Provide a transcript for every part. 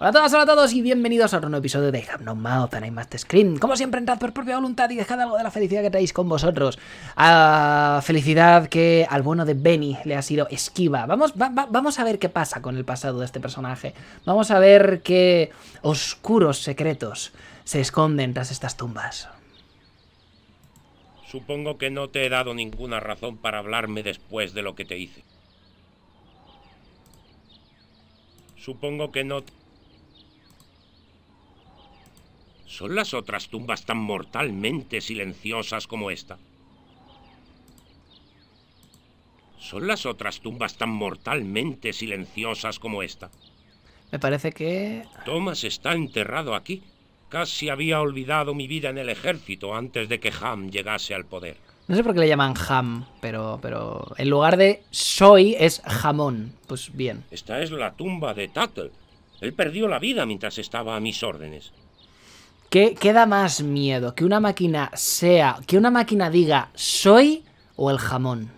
Hola a todas, hola a todos y bienvenidos a otro nuevo episodio de Have No Mouth and I Scream. Como siempre, entrad por propia voluntad y dejad algo de la felicidad que traéis con vosotros. Ah, felicidad que al bueno de Benny le ha sido esquiva. Vamos, vamos a ver qué pasa con el pasado de este personaje. Vamos a ver qué oscuros secretos se esconden tras estas tumbas. Supongo que no te he dado ninguna razón para hablarme después de lo que te hice. Supongo que no... ¿Son las otras tumbas tan mortalmente silenciosas como esta? ¿Son las otras tumbas tan mortalmente silenciosas como esta? Me parece que... Thomas está enterrado aquí. Casi había olvidado mi vida en el ejército antes de que Ham llegase al poder. No sé por qué le llaman Ham, pero, pero en lugar de soy es jamón. Pues bien. Esta es la tumba de Tattle. Él perdió la vida mientras estaba a mis órdenes. ¿Qué, da más miedo? ¿Que una máquina sea... que una máquina diga soy o el jamón?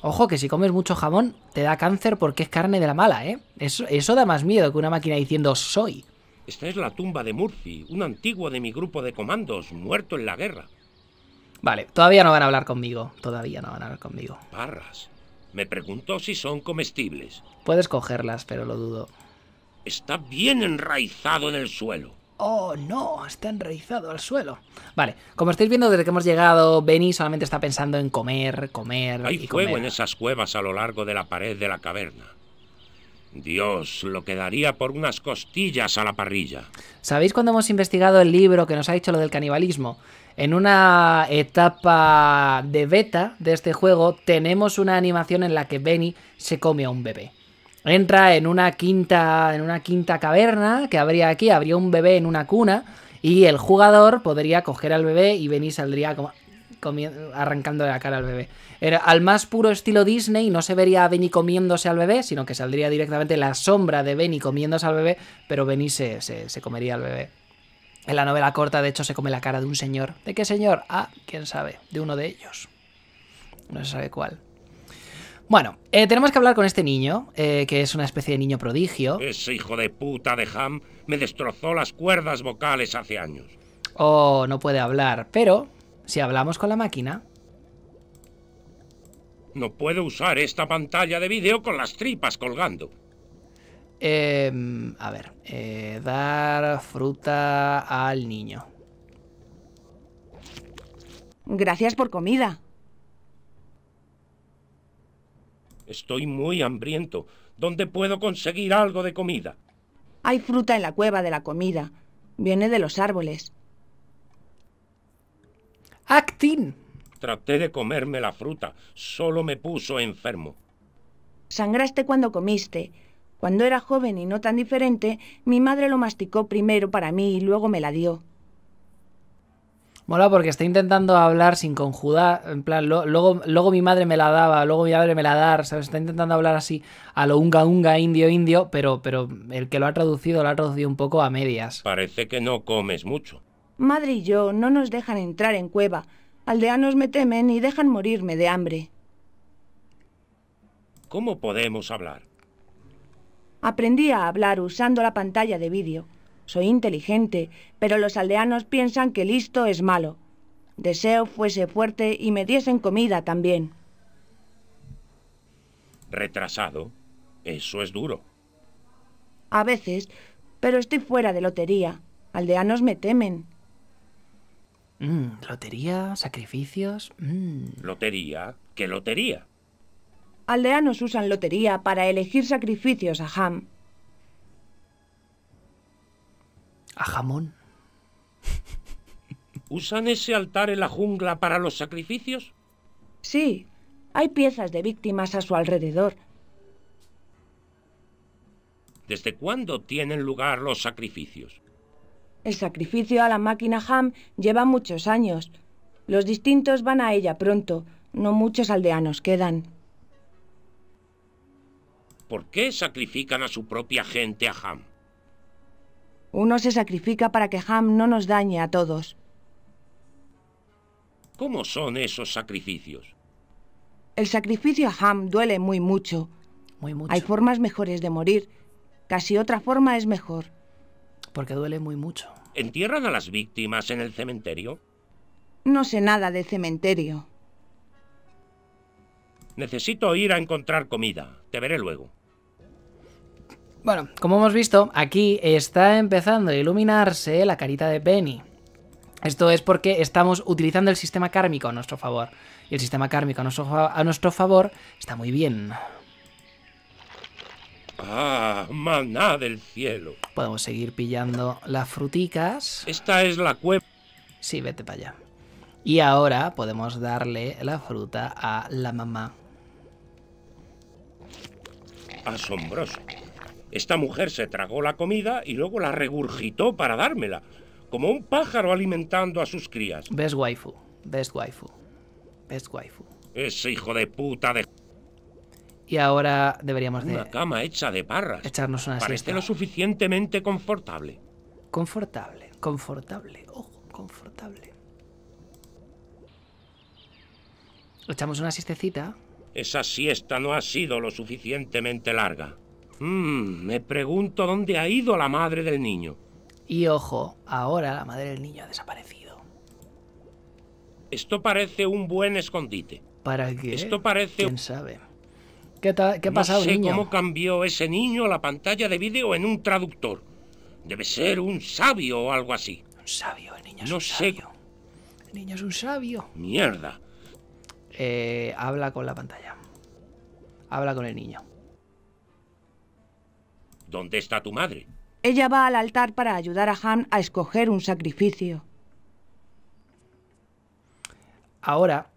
Ojo que si comes mucho jamón te da cáncer porque es carne de la mala, ¿eh? Eso, da más miedo que una máquina diciendo soy. Esta es la tumba de Murphy, un antiguo de mi grupo de comandos, muerto en la guerra. Vale, todavía no van a hablar conmigo. Todavía no van a hablar conmigo. Barras. Me pregunto si son comestibles. Puedes cogerlas, pero lo dudo. Está bien enraizado en el suelo. ¡Oh, no! Está enraizado al suelo. Vale, como estáis viendo, desde que hemos llegado, Benny solamente está pensando en comer, comer Hay en esas cuevas a lo largo de la pared de la caverna. Dios, lo quedaría por unas costillas a la parrilla. ¿Sabéis cuando hemos investigado el libro que nos ha dicho lo del canibalismo? En una etapa de beta de este juego tenemos una animación en la que Benny se come a un bebé entra en una quinta, en una quinta caverna que habría aquí, habría un bebé en una cuna y el jugador podría coger al bebé y venir saldría como arrancando la cara al bebé. Era al más puro estilo Disney, no se vería a Benny comiéndose al bebé, sino que saldría directamente la sombra de Benny comiéndose al bebé, pero Benny se, se, se comería al bebé. En la novela corta, de hecho, se come la cara de un señor. ¿De qué señor? Ah, quién sabe, de uno de ellos. No se sabe cuál. Bueno, eh, tenemos que hablar con este niño, eh, que es una especie de niño prodigio. Ese hijo de puta de Ham me destrozó las cuerdas vocales hace años. Oh, no puede hablar, pero si hablamos con la máquina... No puedo usar esta pantalla de vídeo con las tripas colgando. Em, a ver, eh, dar fruta al niño. Gracias por comida. Estoy muy hambriento. ¿Dónde puedo conseguir algo de comida? Hay fruta en la cueva de la comida. Viene de los árboles. Actin. Traté de comerme la fruta. Solo me puso enfermo. Sangraste cuando comiste. Cuando era joven y no tan diferente, mi madre lo masticó primero para mí y luego me la dio. Mola porque está intentando hablar sin conjugar, en plan, luego, luego mi madre me la daba, luego mi madre me la dar, ¿sabes? Está intentando hablar así a lo unga unga, indio indio, pero, pero el que lo ha traducido lo ha traducido un poco a medias. Parece que no comes mucho. Madre y yo no nos dejan entrar en cueva. Aldeanos me temen y dejan morirme de hambre. ¿Cómo podemos hablar? Aprendí a hablar usando la pantalla de vídeo. Soy inteligente, pero los aldeanos piensan que listo es malo. Deseo fuese fuerte y me diesen comida también. Retrasado, eso es duro. A veces, pero estoy fuera de lotería. Aldeanos me temen. Mm, lotería, sacrificios. Mm. Lotería, ¿qué lotería? Aldeanos usan lotería para elegir sacrificios a Ham. a jamón. ¿Usan ese altar en la jungla para los sacrificios? Sí, hay piezas de víctimas a su alrededor. ¿Desde cuándo tienen lugar los sacrificios? El sacrificio a la máquina Ham lleva muchos años. Los distintos van a ella pronto. No muchos aldeanos quedan. ¿Por qué sacrifican a su propia gente a Ham? Uno se sacrifica para que Ham no nos dañe a todos. ¿Cómo son esos sacrificios? El sacrificio a Ham duele muy mucho. Muy mucho. Hay formas mejores de morir. Casi otra forma es mejor. Porque duele muy mucho. ¿Entierran a las víctimas en el cementerio? No sé nada de cementerio. Necesito ir a encontrar comida. Te veré luego. Bueno, como hemos visto, aquí está empezando a iluminarse la carita de Penny. Esto es porque estamos utilizando el sistema kármico a nuestro favor. Y el sistema kármico a nuestro, a nuestro favor está muy bien. Ah, maná del cielo. Podemos seguir pillando las fruticas. Esta es la cueva. Sí, vete para allá. Y ahora podemos darle la fruta a la mamá. Asombroso. Esta mujer se tragó la comida y luego la regurgitó para dármela, como un pájaro alimentando a sus crías. Best waifu, best waifu, best waifu. Ese hijo de puta de... Y ahora deberíamos de... Una cama hecha de parras. Echarnos una Parece lo suficientemente confortable. Confortable, confortable, ojo, confortable. Echamos una siestecita. Esa siesta no ha sido lo suficientemente larga. Mm, me pregunto dónde ha ido la madre del niño. Y ojo, ahora la madre del niño ha desaparecido. Esto parece un buen escondite. ¿Para qué? Esto parece... ¿Quién sabe? ¿Qué, qué ha no sé cómo cambió ese niño la pantalla de vídeo en un traductor. Debe ser un sabio o algo así. Un sabio, el niño es no un sabio. El niño es un sabio. Mierda. Eh, habla con la pantalla. Habla con el niño. ¿Dónde está tu madre? Ella va al altar para ayudar a Han a escoger un sacrificio. Ahora,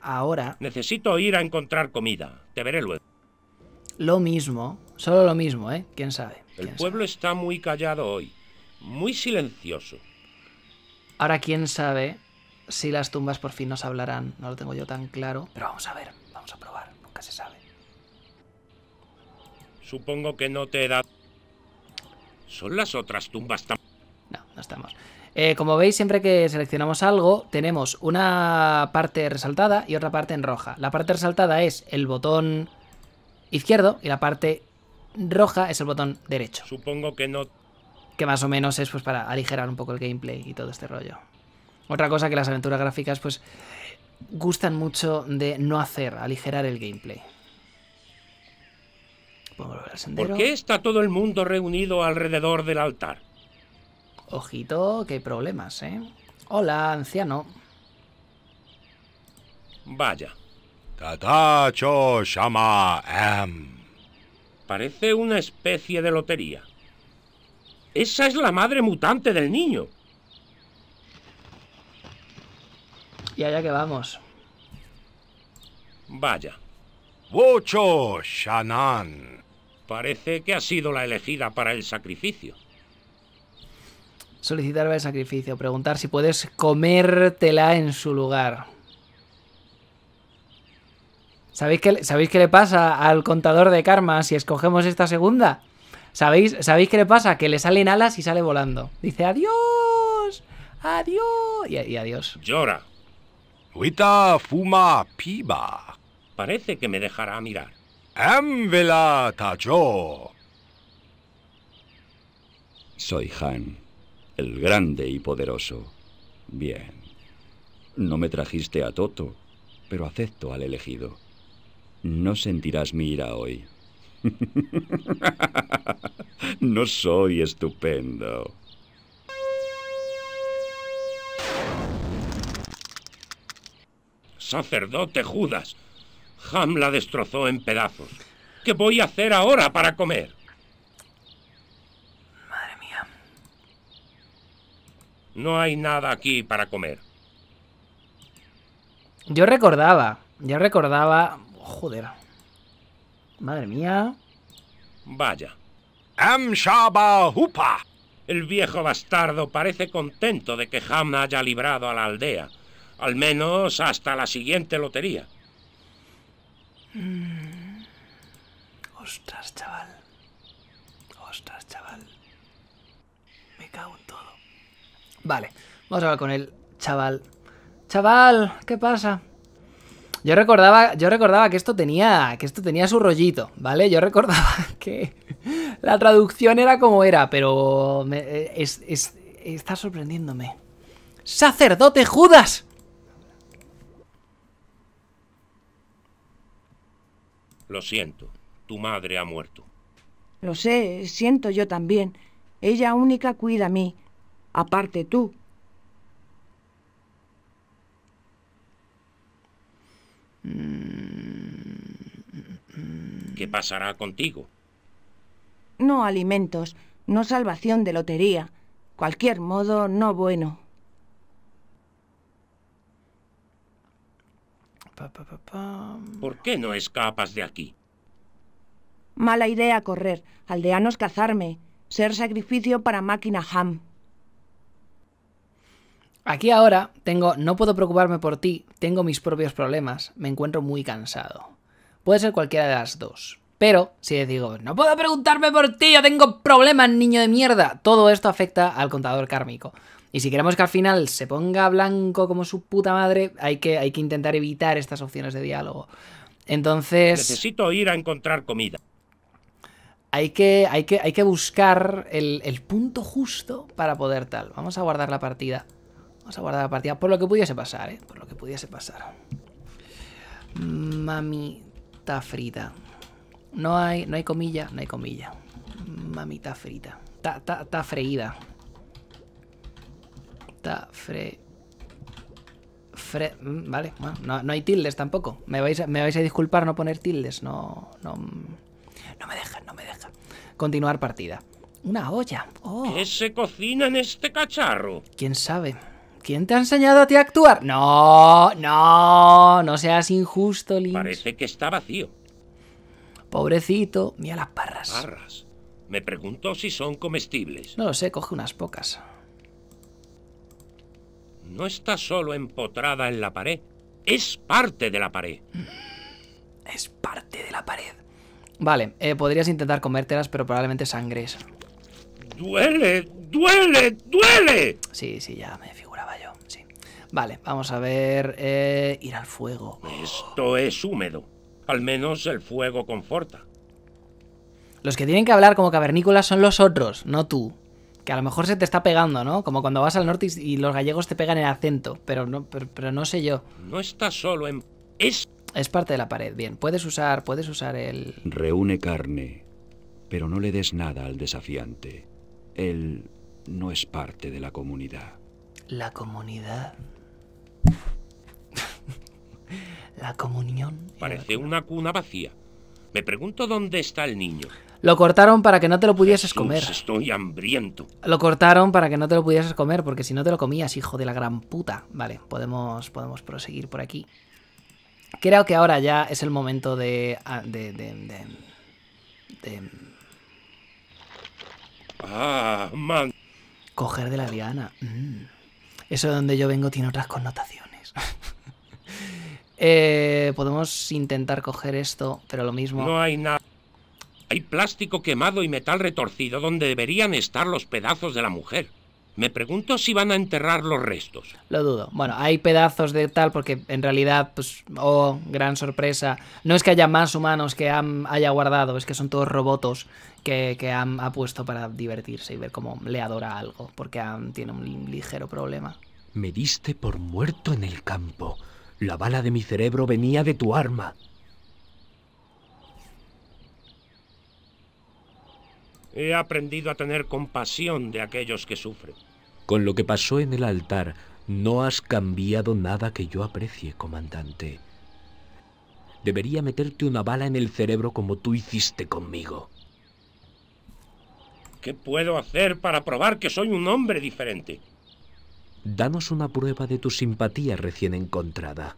ahora... Necesito ir a encontrar comida. Te veré luego. Lo mismo, solo lo mismo, ¿eh? ¿Quién sabe? El pueblo está muy callado hoy, muy silencioso. Ahora, ¿quién sabe si las tumbas por fin nos hablarán? No lo tengo yo tan claro, pero vamos a ver, vamos a probar, nunca se sabe. Supongo que no te da. ¿Son las otras tumbas No, no estamos. Eh, como veis, siempre que seleccionamos algo, tenemos una parte resaltada y otra parte en roja. La parte resaltada es el botón izquierdo y la parte roja es el botón derecho. Supongo que no... Que más o menos es pues para aligerar un poco el gameplay y todo este rollo. Otra cosa que las aventuras gráficas pues gustan mucho de no hacer, aligerar el gameplay. ¿Por qué está todo el mundo reunido alrededor del altar? Ojito, que hay problemas, ¿eh? Hola, anciano. Vaya. Tatacho Shama Parece una especie de lotería. Esa es la madre mutante del niño. Y allá que vamos. Vaya. Wocho Shanan. Parece que ha sido la elegida para el sacrificio. Solicitar el sacrificio, preguntar si puedes comértela en su lugar. ¿Sabéis qué, ¿Sabéis qué le pasa al contador de karma si escogemos esta segunda? ¿Sabéis, ¿Sabéis qué le pasa? Que le salen alas y sale volando. Dice adiós, adiós y, adiós. Llora. Huita fuma piba. Parece que me dejará mirar. Amvela Tacho. Soy Han, el grande y poderoso. Bien. No me trajiste a Toto, pero acepto al elegido. No sentirás mi ira hoy. no soy estupendo. Sacerdote Judas, Ham la destrozó en pedazos. ¿Qué voy a hacer ahora para comer? Madre mía. No hay nada aquí para comer. Yo recordaba, yo recordaba... Joder. Madre mía. Vaya. Hupa. El viejo bastardo parece contento de que Ham haya librado a la aldea, al menos hasta la siguiente lotería. Mm. Ostras, chaval. Ostras, chaval. Me cago en todo. Vale, vamos a hablar con él. Chaval. Chaval, ¿qué pasa? Yo recordaba, yo recordaba que esto tenía. Que esto tenía su rollito, ¿vale? Yo recordaba que la traducción era como era, pero eh, es, está sorprendiéndome. ¡Sacerdote Judas! Lo siento, tu madre ha muerto. Lo sé, siento yo también. Ella única cuida a mí. Aparte tú. Mm. ¿Qué pasará contigo? No alimentos, no salvación de lotería. Cualquier modo, no bueno. ¿Por qué no escapas de aquí? Mala idea correr, aldeanos cazarme, ser sacrificio para máquina ham. Aquí ahora tengo no puedo preocuparme por ti, tengo mis propios problemas, me encuentro muy cansado. Puede ser cualquiera de las dos. Pero si les digo, no puedo preguntarme por ti, yo tengo problemas, niño de mierda, todo esto afecta al contador kármico. Y si queremos que al final se ponga blanco como su puta madre, hay que, hay que intentar evitar estas opciones de diálogo. Entonces... Necesito ir a encontrar comida. Hay que, hay que, hay que buscar el, punto justo para poder tal. Vamos a guardar la partida. Vamos a guardar la partida por lo que pudiese pasar, ¿eh? Por lo que pudiese pasar. Mamita frita. No hay, no hay comilla, no hay comilla. Mamita frita. Ta, ta, ta freída. Fre... Mm, vale, bueno, no, hay tildes tampoco. Me vais, a, me vais a disculpar no poner tildes, no... No, no me dejan, no me dejan. Continuar partida. Una olla. Oh. ¿Qué se cocina en este cacharro? ¿Quién sabe? ¿Quién te ha enseñado a ti a actuar? No, no, no seas injusto, Lynch. Parece que está vacío. Pobrecito, mira las parras. Parras. Me pregunto si son comestibles. No lo sé, coge unas pocas no está solo empotrada en la pared, es parte de la pared. Es parte de la pared. Vale, eh, podrías intentar comértelas, pero probablemente sangres. ¡Duele! ¡Duele! ¡Duele! Sí, sí, ya me figuraba yo, sí. Vale, vamos a ver... Eh, ir al fuego. Esto es húmedo. Al menos el fuego conforta. Los que tienen que hablar como cavernícolas son los otros, no tú que a lo mejor se te está pegando, ¿no? Como cuando vas al norte y, los gallegos te pegan el acento, pero no, pero, no sé yo. No está solo en... Es... Es parte de la pared, bien. Puedes usar, puedes usar el... Reúne carne, pero no le des nada al desafiante. Él no es parte de la comunidad. La comunidad. la comunión. Parece una cuna vacía. Me pregunto dónde está el niño. Lo cortaron para que no te lo pudieses comer. estoy hambriento. Lo cortaron para que no te lo pudieses comer, porque si no te lo comías, hijo de la gran puta. Vale, podemos, podemos proseguir por aquí. Creo que ahora ya es el momento de... Ah, de, de, de, de... Ah, man. Coger de la liana. Mm. Eso de donde yo vengo tiene otras connotaciones. Eh, podemos intentar coger esto, pero lo mismo... No hay nada. Hay plástico quemado y metal retorcido donde deberían estar los pedazos de la mujer. Me pregunto si van a enterrar los restos. Lo dudo. Bueno, hay pedazos de tal porque en realidad, pues, oh, gran sorpresa. No es que haya más humanos que Am haya guardado, es que son todos robots que, han ha puesto para divertirse y ver cómo le adora algo, porque Am tiene un ligero problema. Me diste por muerto en el campo. La bala de mi cerebro venía de tu arma. He aprendido a tener compasión de aquellos que sufren. Con lo que pasó en el altar, no has cambiado nada que yo aprecie, comandante. Debería meterte una bala en el cerebro como tú hiciste conmigo. ¿Qué puedo hacer para probar que soy un hombre diferente? Danos una prueba de tu simpatía recién encontrada.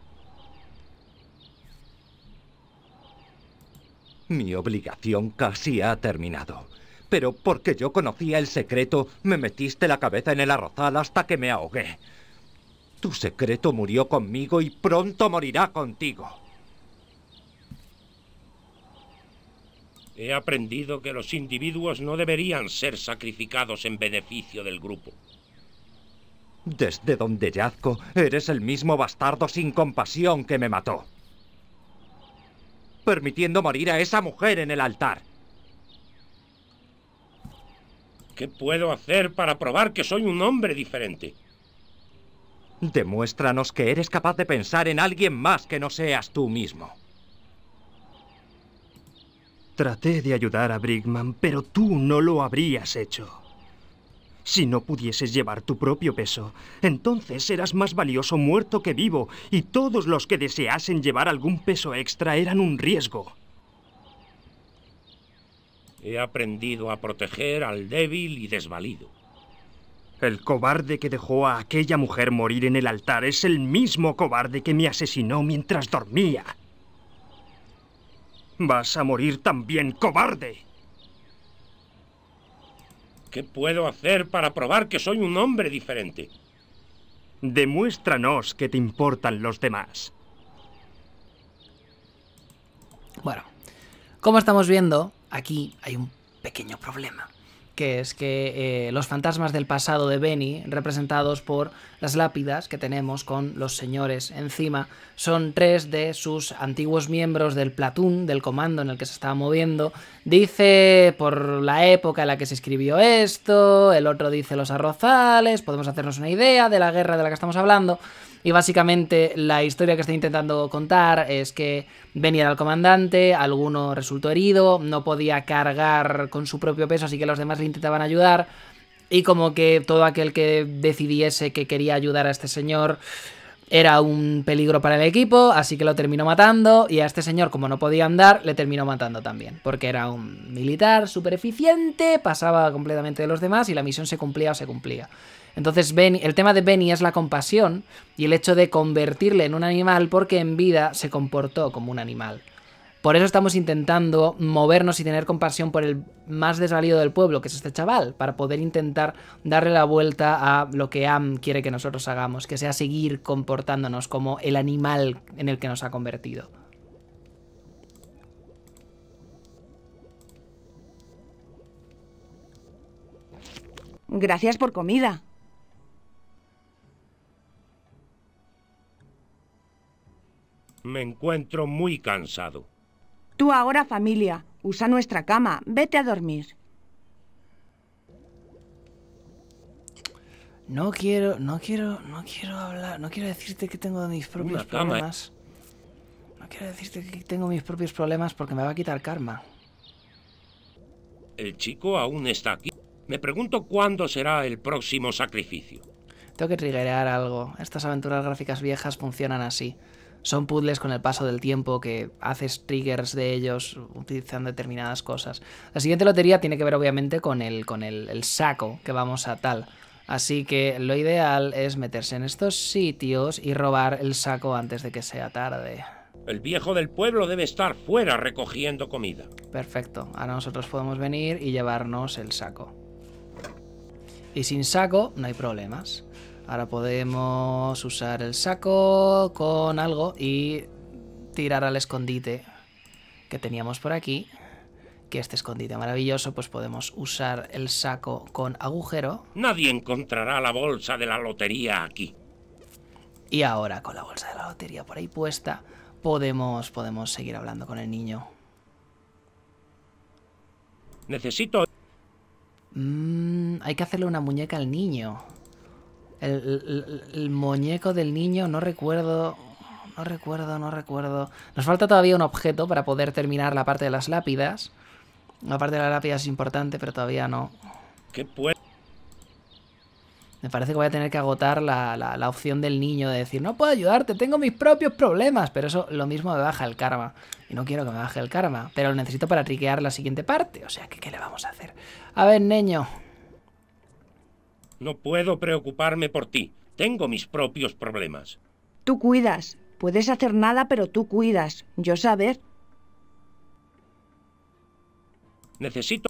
Mi obligación casi ha terminado pero porque yo conocía el secreto, me metiste la cabeza en el arrozal hasta que me ahogué. Tu secreto murió conmigo y pronto morirá contigo. He aprendido que los individuos no deberían ser sacrificados en beneficio del grupo. Desde donde yazco, eres el mismo bastardo sin compasión que me mató. Permitiendo morir a esa mujer en el altar. ¿Qué puedo hacer para probar que soy un hombre diferente? Demuéstranos que eres capaz de pensar en alguien más que no seas tú mismo. Traté de ayudar a Brigman, pero tú no lo habrías hecho. Si no pudieses llevar tu propio peso, entonces eras más valioso muerto que vivo, y todos los que deseasen llevar algún peso extra eran un riesgo. He aprendido a proteger al débil y desvalido. El cobarde que dejó a aquella mujer morir en el altar es el mismo cobarde que me asesinó mientras dormía. Vas a morir también, cobarde. ¿Qué puedo hacer para probar que soy un hombre diferente? Demuéstranos que te importan los demás. Bueno, como estamos viendo, aquí hay un pequeño problema que es que eh, los fantasmas del pasado de Benny, representados por las lápidas que tenemos con los señores encima son tres de sus antiguos miembros del platún, del comando en el que se estaba moviendo. Dice por la época en la que se escribió esto, el otro dice los arrozales, podemos hacernos una idea de la guerra de la que estamos hablando. Y básicamente la historia que está intentando contar es que venía el comandante, alguno resultó herido, no podía cargar con su propio peso, así que los demás le intentaban ayudar y como que todo aquel que decidiese que quería ayudar a este señor era un peligro para el equipo, así que lo terminó matando. Y a este señor, como no podía andar, le terminó matando también. Porque era un militar súper eficiente, pasaba completamente de los demás y la misión se cumplía o se cumplía. Entonces, Benny, el tema de Benny es la compasión y el hecho de convertirle en un animal porque en vida se comportó como un animal. Por eso estamos intentando movernos y tener compasión por el más desvalido del pueblo, que es este chaval, para poder intentar darle la vuelta a lo que Am quiere que nosotros hagamos, que sea seguir comportándonos como el animal en el que nos ha convertido. Gracias por comida. Me encuentro muy cansado. Tú ahora, familia, usa nuestra cama, vete a dormir. No quiero, no quiero, no quiero hablar, no quiero decirte que tengo mis propios ¿eh? problemas. No quiero decirte que tengo mis propios problemas porque me va a quitar karma. El chico aún está aquí. Me pregunto cuándo será el próximo sacrificio. Tengo que triggerear algo. Estas aventuras gráficas viejas funcionan así. Son puzzles con el paso del tiempo que haces triggers de ellos utilizando determinadas cosas. La siguiente lotería tiene que ver obviamente con el, con el saco que vamos a tal. Así que lo ideal es meterse en estos sitios y robar el saco antes de que sea tarde. El viejo del pueblo debe estar fuera recogiendo comida. Perfecto, ahora nosotros podemos venir y llevarnos el saco. Y sin saco no hay problemas. Ahora podemos usar el saco con algo y tirar al escondite que teníamos por aquí. Que este escondite maravilloso, pues podemos usar el saco con agujero. Nadie encontrará la bolsa de la lotería aquí. Y ahora con la bolsa de la lotería por ahí puesta, podemos, podemos seguir hablando con el niño. Necesito... Mm, hay que hacerle una muñeca al niño el, muñeco del niño, no recuerdo... No recuerdo, no recuerdo. Nos falta todavía un objeto para poder terminar la parte de las lápidas. La parte de las lápidas es importante, pero todavía no. ¿Qué puede? Me parece que voy a tener que agotar la, la, opción del niño de decir, no puedo ayudarte, tengo mis propios problemas. Pero eso lo mismo me baja el karma. Y no quiero que me baje el karma. Pero lo necesito para triquear la siguiente parte. O sea, que ¿qué le vamos a hacer? A ver, niño. No puedo preocuparme por ti. Tengo mis propios problemas. Tú cuidas. Puedes hacer nada, pero tú cuidas. Yo saber. Necesito...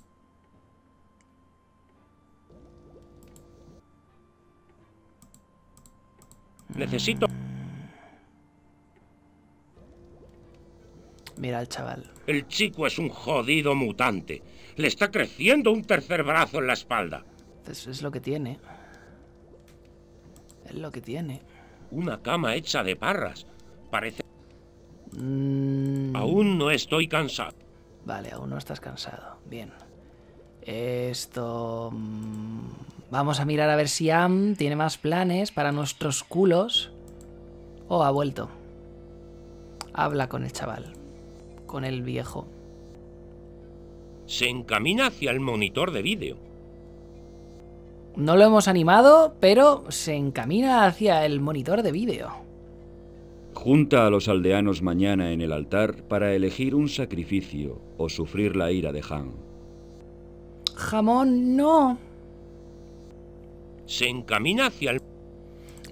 Necesito... Mira al chaval. El chico es un jodido mutante. Le está creciendo un tercer brazo en la espalda. Es, lo que tiene. Es lo que tiene. Una cama hecha de parras. Parece... Mm. Aún no estoy cansado. Vale, aún no estás cansado. Bien. Esto... Mm, vamos a mirar a ver si Am tiene más planes para nuestros culos. Oh, ha vuelto. Habla con el chaval. Con el viejo. Se encamina hacia el monitor de vídeo. No lo hemos animado, pero se encamina hacia el monitor de vídeo. Junta a los aldeanos mañana en el altar para elegir un sacrificio o sufrir la ira de Han. Jamón, no. Se encamina hacia el...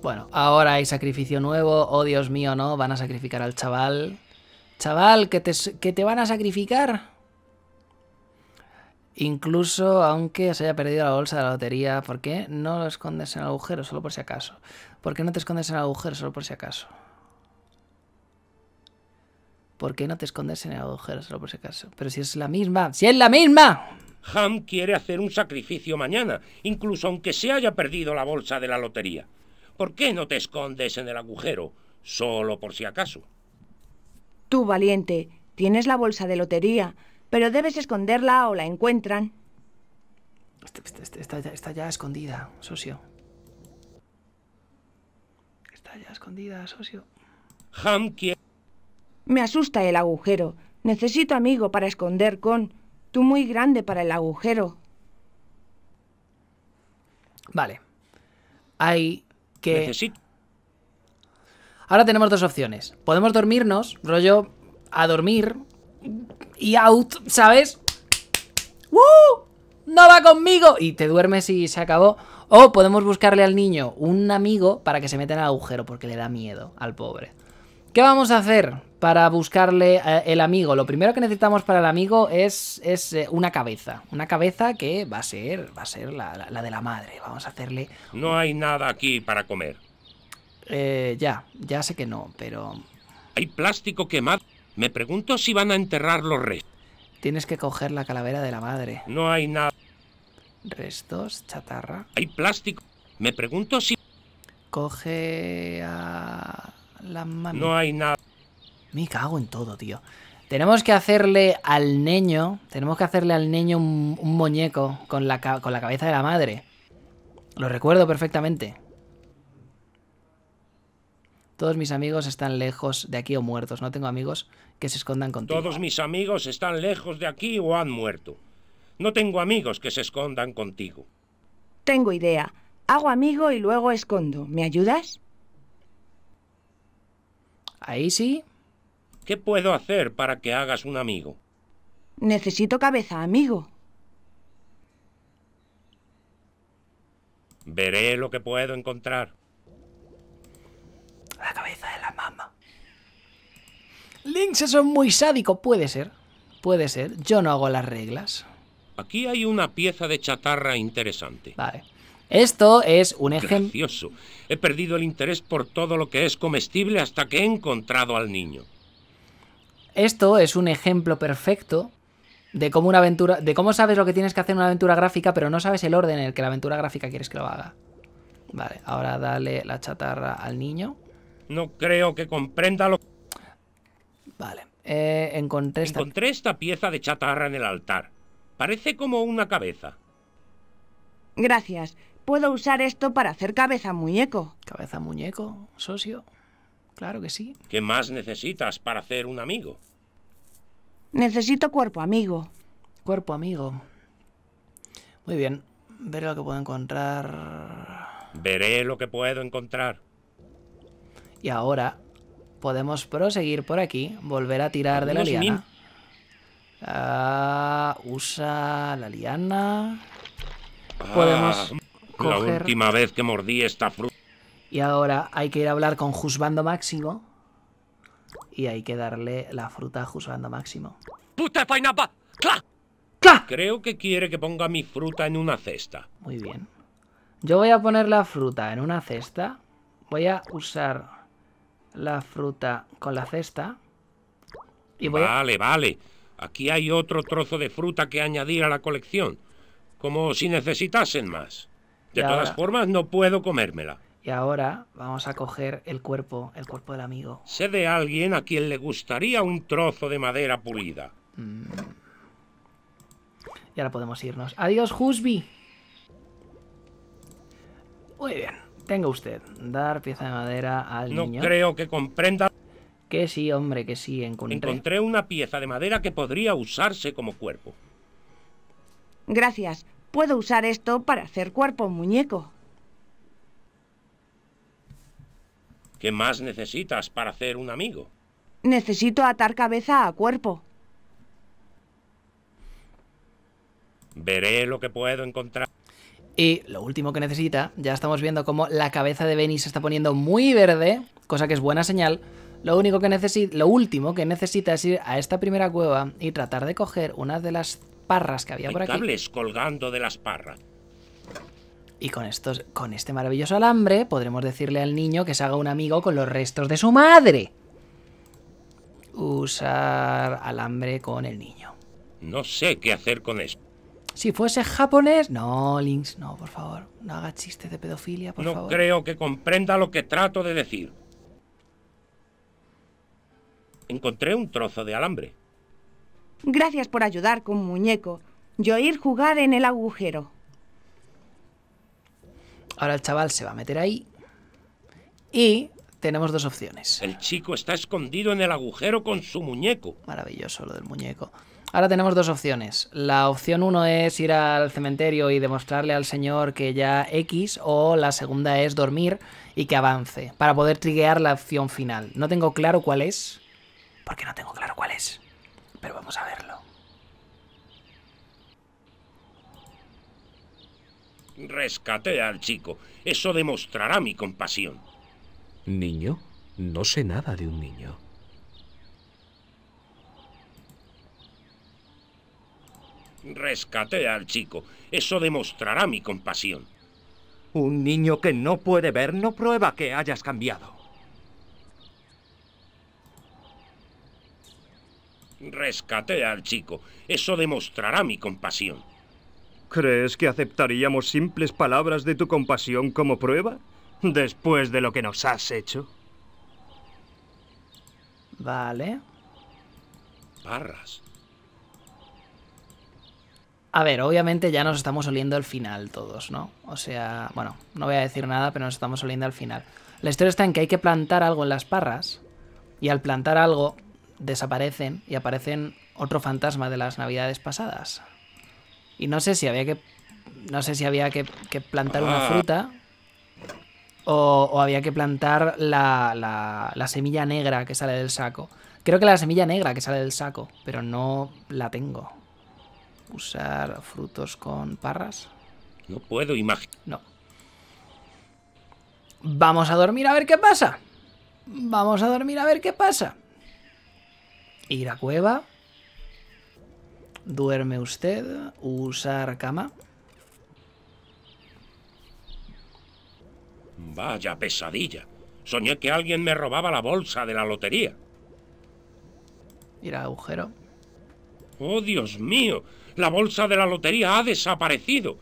Bueno, ahora hay sacrificio nuevo. Oh, Dios mío, no. Van a sacrificar al chaval. Chaval, que te, que te van a sacrificar incluso aunque se haya perdido la bolsa de la lotería. ¿Por qué no lo escondes en el agujero solo por si acaso? ¿Por qué no te escondes en el agujero solo por si acaso? ¿Por qué no te escondes en el agujero solo por si acaso? Pero si es la misma, si es la misma. Ham quiere hacer un sacrificio mañana, incluso aunque se haya perdido la bolsa de la lotería. ¿Por qué no te escondes en el agujero solo por si acaso? Tú, valiente, tienes la bolsa de lotería pero debes esconderla o la encuentran. Este, este, este, está, ya escondida, socio. Está ya escondida, socio. Me asusta el agujero. Necesito amigo para esconder con. Tú muy grande para el agujero. Vale. Hay que... Ahora tenemos dos opciones. Podemos dormirnos, rollo, a dormir, y out, ¿sabes? ¡Woo! ¡No va conmigo! Y te duermes y se acabó. O podemos buscarle al niño un amigo para que se meta en el agujero porque le da miedo al pobre. ¿Qué vamos a hacer para buscarle eh, el amigo? Lo primero que necesitamos para el amigo es, es eh, una cabeza. Una cabeza que va a ser, va a ser la, de la madre. Vamos a hacerle... No hay nada aquí para comer. Eh, ya, ya sé que no, pero... Hay plástico quemado. Me pregunto si van a enterrar los restos. Tienes que coger la calavera de la madre. No hay nada. Restos, chatarra. Hay plástico. Me pregunto si... Coge a la mamá. No hay nada. Me cago en todo, tío. Tenemos que hacerle al niño, tenemos que hacerle al niño un, muñeco con la, con la cabeza de la madre. Lo recuerdo perfectamente. Todos mis amigos están lejos de aquí o muertos. No tengo amigos que se escondan contigo. Todos mis amigos están lejos de aquí o han muerto. No tengo amigos que se escondan contigo. Tengo idea. Hago amigo y luego escondo. ¿Me ayudas? Ahí sí. ¿Qué puedo hacer para que hagas un amigo? Necesito cabeza, amigo. Veré lo que puedo encontrar. Lynx, eso es muy sádico. Puede ser. Puede ser. Yo no hago las reglas. Aquí hay una pieza de chatarra interesante. Vale. Esto es un ejemplo. He perdido el interés por todo lo que es comestible hasta que he encontrado al niño. Esto es un ejemplo perfecto de cómo una aventura. de cómo sabes lo que tienes que hacer en una aventura gráfica, pero no sabes el orden en el que la aventura gráfica quieres que lo haga. Vale, ahora dale la chatarra al niño. No creo que comprenda lo Vale. Eh, encontré esta... Encontré esta pieza de chatarra en el altar. Parece como una cabeza. Gracias. Puedo usar esto para hacer cabeza muñeco. ¿Cabeza muñeco, socio? Claro que sí. ¿Qué más necesitas para hacer un amigo? Necesito cuerpo amigo. Cuerpo amigo. Muy bien. Veré lo que puedo encontrar. Veré lo que puedo encontrar. Y ahora podemos proseguir por aquí, volver a tirar de la liana. Ah, usa la liana. Ah, podemos La última vez que mordí esta fruta. Y ahora hay que ir a hablar con Juzbando Máximo. Y hay que darle la fruta a Juzbando Máximo. ¡Puta ¡Cla! ¡Cla! Creo que quiere que ponga mi fruta en una cesta. Muy bien. Yo voy a poner la fruta en una cesta. Voy a usar la fruta con la cesta. vale, vale. Aquí hay otro trozo de fruta que añadir a la colección. Como si necesitasen más. De todas formas, no puedo comérmela. Y ahora vamos a coger el cuerpo, el cuerpo del amigo. Sé de alguien a quien le gustaría un trozo de madera pulida. Mm. Y ahora podemos irnos. Adiós, Husby. Tenga usted, dar pieza de madera al no niño. No creo que comprenda. Que sí, hombre, que sí, encontré. Encontré una pieza de madera que podría usarse como cuerpo. Gracias. Puedo usar esto para hacer cuerpo, muñeco. ¿Qué más necesitas para hacer un amigo? Necesito atar cabeza a cuerpo. Veré lo que puedo encontrar. Y lo último que necesita, ya estamos viendo cómo la cabeza de Benny se está poniendo muy verde, cosa que es buena señal. Lo, único que lo último que necesita es ir a esta primera cueva y tratar de coger una de las parras que había por aquí. cables colgando de las parras. Y con, estos, con este maravilloso alambre podremos decirle al niño que se haga un amigo con los restos de su madre. Usar alambre con el niño. No sé qué hacer con esto. Si fuese japonés... No, Lynx, no, por favor. No haga chistes de pedofilia, por favor. No creo que comprenda lo que trato de decir. Encontré un trozo de alambre. Gracias por ayudar con muñeco. Yo ir jugar en el agujero. Ahora el chaval se va a meter ahí. Y tenemos dos opciones. El chico está escondido en el agujero con su muñeco. Maravilloso lo del muñeco. Ahora tenemos dos opciones. La opción uno es ir al cementerio y demostrarle al señor que ya X, o la segunda es dormir y que avance, para poder triguear la opción final. No tengo claro cuál es, porque no tengo claro cuál es, pero vamos a verlo. Rescate al chico. Eso demostrará mi compasión. ¿Niño? No sé nada de un niño. Rescaté al chico. Eso demostrará mi compasión. Un niño que no puede ver no prueba que hayas cambiado. Rescaté al chico. Eso demostrará mi compasión. ¿Crees que aceptaríamos simples palabras de tu compasión como prueba? Después de lo que nos has hecho. Vale. Parras, a ver, obviamente ya nos estamos oliendo al final todos, ¿no? O sea, bueno, no voy a decir nada, pero nos estamos oliendo al final. La historia está en que hay que plantar algo en las parras y al plantar algo desaparecen y aparecen otro fantasma de las navidades pasadas. Y no sé si había que. No sé si había que, plantar una ah. fruta. O, o había que plantar la, la, la, semilla negra que sale del saco. Creo que la semilla negra que sale del saco, pero no la tengo usar frutos con parras? No puedo imaginar. No. Vamos a dormir a ver qué pasa. Vamos a dormir a ver qué pasa. Ir a cueva. Duerme usted. Usar cama. Vaya pesadilla. Soñé que alguien me robaba la bolsa de la lotería. Ir a agujero. Oh, Dios mío. La bolsa de la lotería ha desaparecido.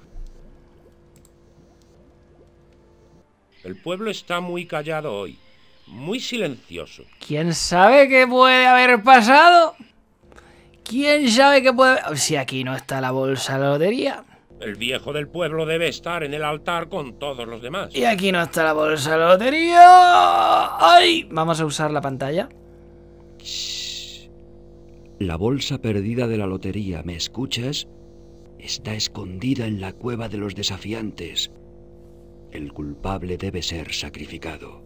El pueblo está muy callado hoy. Muy silencioso. ¿Quién sabe qué puede haber pasado? ¿Quién sabe qué puede...? Si aquí no está la bolsa de la lotería. El viejo del pueblo debe estar en el altar con todos los demás. Y aquí no está la bolsa de la lotería. ¡Ay! Vamos a usar la pantalla. La bolsa perdida de la lotería, ¿me escuchas? Está escondida en la cueva de los desafiantes. El culpable debe ser sacrificado.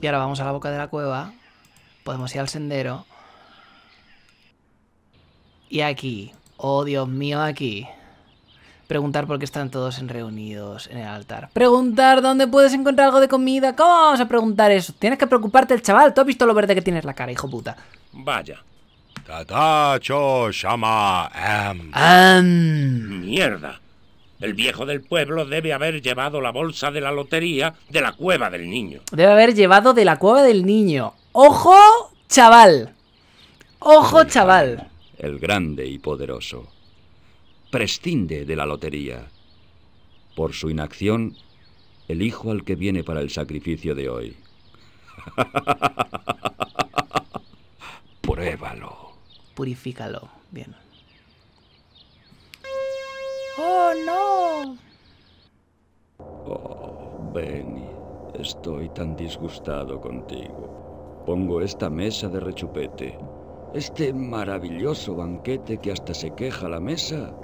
Y ahora vamos a la boca de la cueva. Podemos ir al sendero. Y aquí. Oh, Dios mío, aquí preguntar por qué están todos reunidos en el altar. Preguntar dónde puedes encontrar algo de comida. ¿Cómo vamos a preguntar eso? Tienes que preocuparte el chaval. Tú has visto lo verde que tienes la cara, hijo puta. Vaya. Tatacho llama am. Em. Am. Em. Mierda. El viejo del pueblo debe haber llevado la bolsa de la lotería de la cueva del niño. Debe haber llevado de la cueva del niño. ¡Ojo, chaval! ¡Ojo, chaval! El grande y poderoso prescinde de la lotería. Por su inacción, elijo al que viene para el sacrificio de hoy. Pruébalo. Purifícalo. Bien. ¡Oh, no! Oh, Benny, estoy tan disgustado contigo. Pongo esta mesa de rechupete, este maravilloso banquete que hasta se queja la mesa,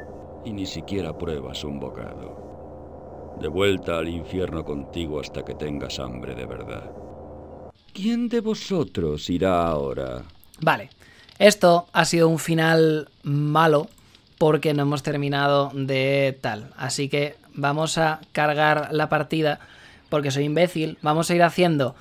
y ni siquiera pruebas un bocado. De vuelta al infierno contigo hasta que tengas hambre de verdad. ¿Quién de vosotros irá ahora? Vale, esto ha sido un final malo porque no hemos terminado de tal. Así que vamos a cargar la partida porque soy imbécil. Vamos a ir haciendo